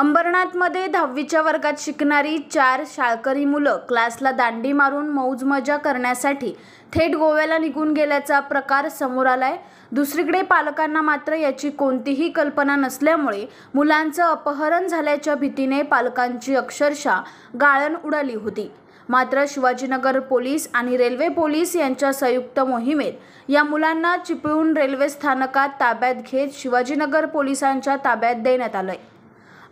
अंबरनाथमध्ये दहावीच्या वर्गात शिकणारी चार शाळकरी मुलं क्लासला दांडी मारून मौज मजा करण्यासाठी थेट गोव्याला निघून गेल्याचा प्रकार समोर आलाय दुसरीकडे पालकांना मात्र याची कोणतीही कल्पना नसल्यामुळे मुलांचं अपहरण झाल्याच्या भीतीने पालकांची अक्षरशः गाळण उडाली होती मात्र शिवाजीनगर पोलीस आणि रेल्वे पोलीस यांच्या संयुक्त मोहिमेत या मुलांना चिपळूण रेल्वे स्थानकात ताब्यात घेत शिवाजीनगर पोलिसांच्या ताब्यात देण्यात आलंय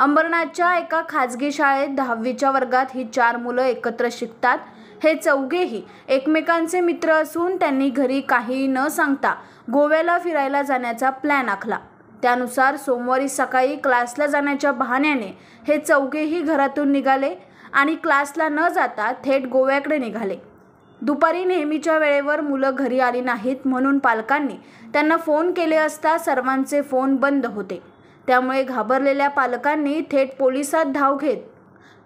अंबरनाथच्या एका खाजगी शाळेत दहावीच्या वर्गात ही चार मुलं एकत्र शिकतात हे चौघेही एकमेकांचे मित्र असून त्यांनी घरी काही न सांगता गोव्याला फिरायला जाण्याचा प्लॅन आखला त्यानुसार सोमवारी सकाळी क्लासला जाण्याच्या बहाण्याने हे चौघेही घरातून निघाले आणि क्लासला न जाता थेट गोव्याकडे निघाले दुपारी नेहमीच्या वेळेवर मुलं घरी आली नाहीत म्हणून पालकांनी त्यांना फोन केले असता सर्वांचे फोन बंद होते त्यामुळे घाबरलेल्या पालकांनी थेट पोलिसात धाव घेत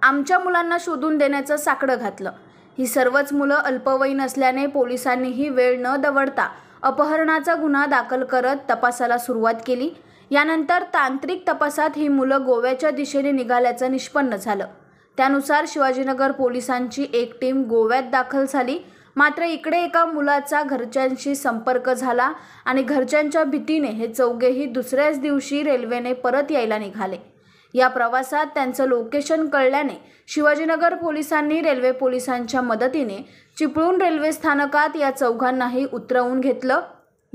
आमच्या मुलांना शोधून देण्याचं साकडं घातलं ही सर्वच मुलं अल्पवयीन असल्याने पोलिसांनीही वेळ न दवडता अपहरणाचा गुन्हा दाखल करत तपासाला सुरुवात केली यानंतर तांत्रिक तपासात ही मुलं गोव्याच्या दिशेने निघाल्याचं निष्पन्न झालं त्यानुसार शिवाजीनगर पोलिसांची एक टीम गोव्यात दाखल झाली मात्र इकडे एका मुलाचा घरच्यांशी संपर्क झाला आणि घरच्यांच्या भीतीने हे चौघेही दुसऱ्याच दिवशी रेल्वेने परत यायला निघाले या प्रवासात त्यांचं लोकेशन कळल्याने शिवाजीनगर पोलिसांनी रेल्वे पोलिसांच्या मदतीने चिपळूण रेल्वे स्थानकात या चौघांनाही उतरवून घेतलं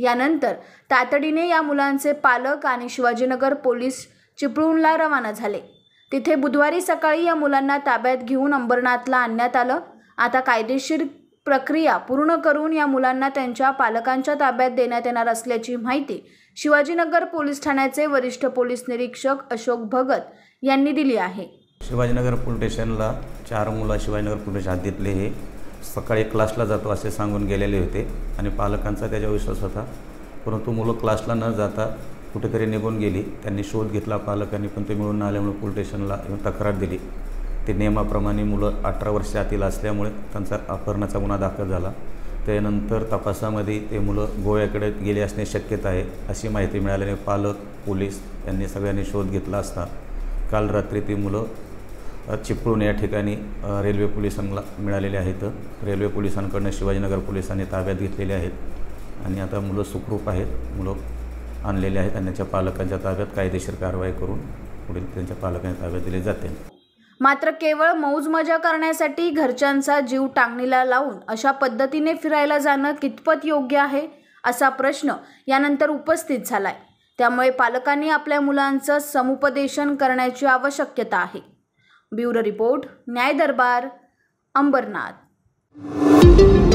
यानंतर तातडीने या मुलांचे पालक आणि शिवाजीनगर पोलीस चिपळूणला रवाना झाले तिथे बुधवारी सकाळी या मुलांना ताब्यात घेऊन अंबरनाथला आणण्यात आलं आता कायदेशीर प्रक्रिया पूर्ण करून या मुलांना त्यांच्या पालकांच्या ताब्यात देण्यात येणार असल्याची माहिती शिवाजीनगर पोलीस ठाण्याचे वरिष्ठ पोलीस निरीक्षक अशोक भगत यांनी दिली आहे शिवाजीनगर पोलीस स्टेशनला चार मुलं शिवाजीनगर पोलीस घेतले हे सकाळी क्लासला जातो असे सांगून गेलेले होते आणि पालकांचा त्याच्यावर विश्वास होता परंतु मुलं क्लासला न जाता कुठेतरी निघून गेली त्यांनी शोध घेतला पालकांनी पण ते मिळून आल्यामुळे पोलीस स्टेशनला येऊन तक्रार दिली ते नियमाप्रमाणे मुलं अठरा वर्षातील आतील असल्यामुळे त्यांचा अपहरणाचा गुन्हा दाखल झाला त्यानंतर तपासामध्ये ते मुलं गोव्याकडे गेले असणे शक्यता आहे अशी माहिती मिळाल्याने पालक पोलीस यांनी सगळ्यांनी शोध घेतला असता काल रात्री ती मुलं चिपळूण या ठिकाणी रेल्वे पोलिसांना मिळालेले आहेत रेल्वे पोलिसांकडनं शिवाजीनगर पोलिसांनी ताब्यात घेतलेले आहेत आणि आता मुलं सुखरूप आहेत मुलं आणलेले आहेत आणि त्यांच्या पालकांच्या ताब्यात कायदेशीर कारवाई करून पुढील त्यांच्या पालकांच्या ताब्यात दिले जाते मात्र केवळ मौज मजा करण्यासाठी घरच्यांचा जीव टांगणीला लावून अशा पद्धतीने फिरायला जाणं कितपत योग्य आहे असा प्रश्न यानंतर उपस्थित झालाय त्यामुळे पालकांनी आपल्या मुलांचं समुपदेशन करण्याची आवश्यकता आहे ब्युरो रिपोर्ट न्याय दरबार अंबरनाथ